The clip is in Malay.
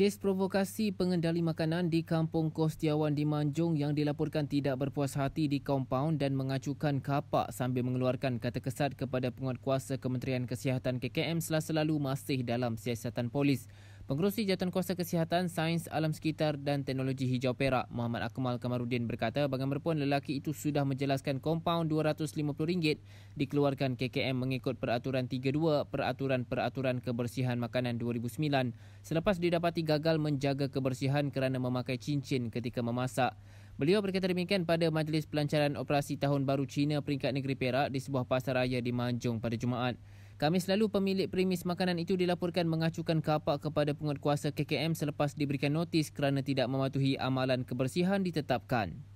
Kes provokasi pengendali makanan di Kampung Kostiawan di Manjung yang dilaporkan tidak berpuas hati di kompaun dan mengacukan kapak sambil mengeluarkan kata kesat kepada penguat kuasa Kementerian Kesihatan KKM selasa masih dalam siasatan polis. Pengerusi Kuasa Kesihatan, Sains, Alam Sekitar dan Teknologi Hijau Perak, Muhammad Akmal Kamarudin berkata bagaimanapun lelaki itu sudah menjelaskan kompaun RM250 dikeluarkan KKM mengikut Peraturan 32 Peraturan-Peraturan Kebersihan Makanan 2009 selepas didapati gagal menjaga kebersihan kerana memakai cincin ketika memasak. Beliau berkata demikian pada majlis pelancaran operasi Tahun Baru Cina Peringkat Negeri Perak di sebuah pasar raya di Manjung pada Jumaat. Kami selalu pemilik premis makanan itu dilaporkan mengacukan kapak kepada penguat kuasa KKM selepas diberikan notis kerana tidak mematuhi amalan kebersihan ditetapkan.